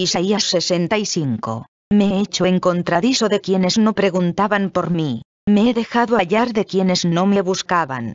Isaías 65. Me he hecho en contradizo de quienes no preguntaban por mí, me he dejado hallar de quienes no me buscaban.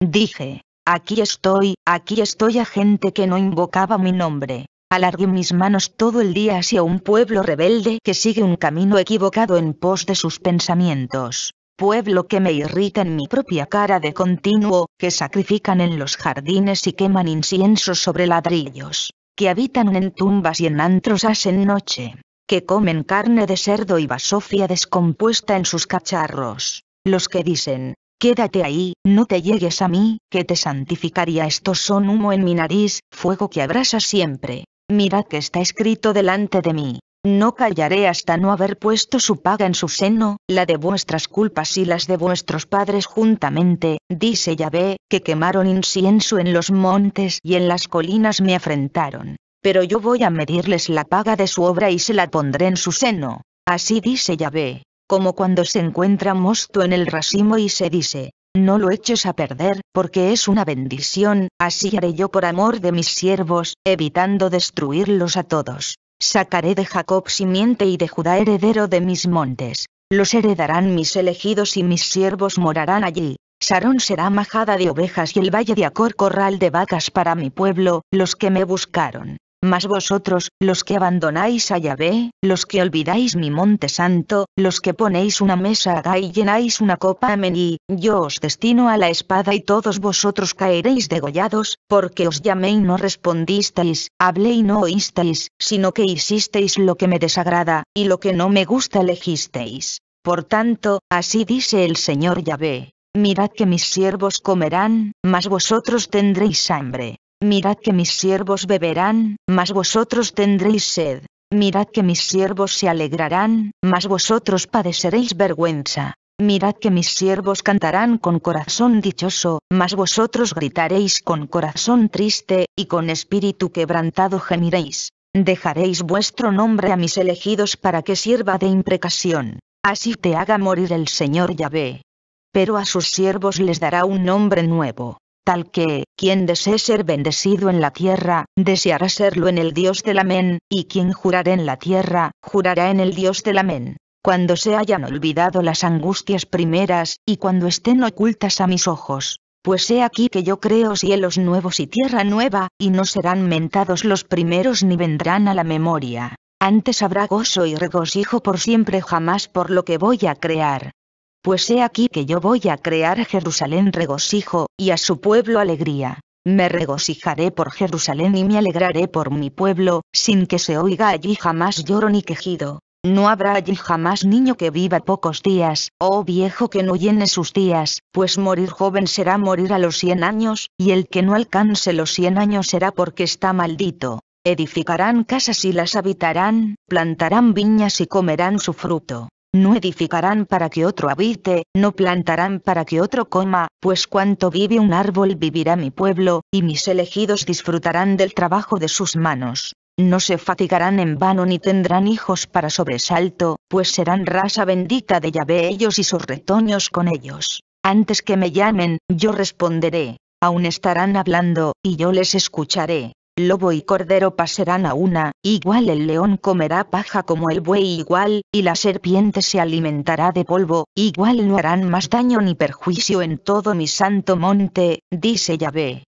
Dije, aquí estoy, aquí estoy a gente que no invocaba mi nombre. Alargué mis manos todo el día hacia un pueblo rebelde que sigue un camino equivocado en pos de sus pensamientos. Pueblo que me irrita en mi propia cara de continuo, que sacrifican en los jardines y queman incienso sobre ladrillos que habitan en tumbas y en antros en noche, que comen carne de cerdo y basofia descompuesta en sus cacharros, los que dicen, quédate ahí, no te llegues a mí, que te santificaría. Estos son humo en mi nariz, fuego que abrasa siempre. Mirad que está escrito delante de mí, no callaré hasta no haber puesto su paga en su seno, la de vuestras culpas y las de vuestros padres juntamente, dice Yahvé, que quemaron incienso en los montes y en las colinas me afrentaron. Pero yo voy a medirles la paga de su obra y se la pondré en su seno. Así dice Yahvé, como cuando se encuentra mosto en el racimo y se dice, no lo eches a perder, porque es una bendición, así haré yo por amor de mis siervos, evitando destruirlos a todos. Sacaré de Jacob simiente y de Judá heredero de mis montes, los heredarán mis elegidos y mis siervos morarán allí. Sarón será majada de ovejas y el valle de Acor corral de vacas para mi pueblo, los que me buscaron. Mas vosotros, los que abandonáis a Yahvé, los que olvidáis mi monte santo, los que ponéis una mesa acá y llenáis una copa a y, yo os destino a la espada y todos vosotros caeréis degollados, porque os llamé y no respondisteis, hablé y no oísteis, sino que hicisteis lo que me desagrada, y lo que no me gusta elegisteis. Por tanto, así dice el Señor Yahvé. Mirad que mis siervos comerán, mas vosotros tendréis hambre. Mirad que mis siervos beberán, mas vosotros tendréis sed. Mirad que mis siervos se alegrarán, mas vosotros padeceréis vergüenza. Mirad que mis siervos cantarán con corazón dichoso, mas vosotros gritaréis con corazón triste, y con espíritu quebrantado gemiréis. Dejaréis vuestro nombre a mis elegidos para que sirva de imprecación. Así te haga morir el Señor Yahvé. Pero a sus siervos les dará un nombre nuevo, tal que, quien desee ser bendecido en la tierra, deseará serlo en el Dios del Amén, y quien jurará en la tierra, jurará en el Dios del Amén. Cuando se hayan olvidado las angustias primeras, y cuando estén ocultas a mis ojos. Pues he aquí que yo creo cielos nuevos y tierra nueva, y no serán mentados los primeros ni vendrán a la memoria. Antes habrá gozo y regocijo por siempre jamás por lo que voy a crear. Pues he aquí que yo voy a crear Jerusalén regocijo, y a su pueblo alegría. Me regocijaré por Jerusalén y me alegraré por mi pueblo, sin que se oiga allí jamás lloro ni quejido. No habrá allí jamás niño que viva pocos días, oh viejo que no llene sus días, pues morir joven será morir a los cien años, y el que no alcance los cien años será porque está maldito. Edificarán casas y las habitarán, plantarán viñas y comerán su fruto. No edificarán para que otro habite, no plantarán para que otro coma, pues cuanto vive un árbol vivirá mi pueblo, y mis elegidos disfrutarán del trabajo de sus manos. No se fatigarán en vano ni tendrán hijos para sobresalto, pues serán raza bendita de Yahvé ellos y sus retoños con ellos. Antes que me llamen, yo responderé. Aún estarán hablando, y yo les escucharé lobo y cordero pasarán a una, igual el león comerá paja como el buey igual, y la serpiente se alimentará de polvo, igual no harán más daño ni perjuicio en todo mi santo monte, dice Yahvé.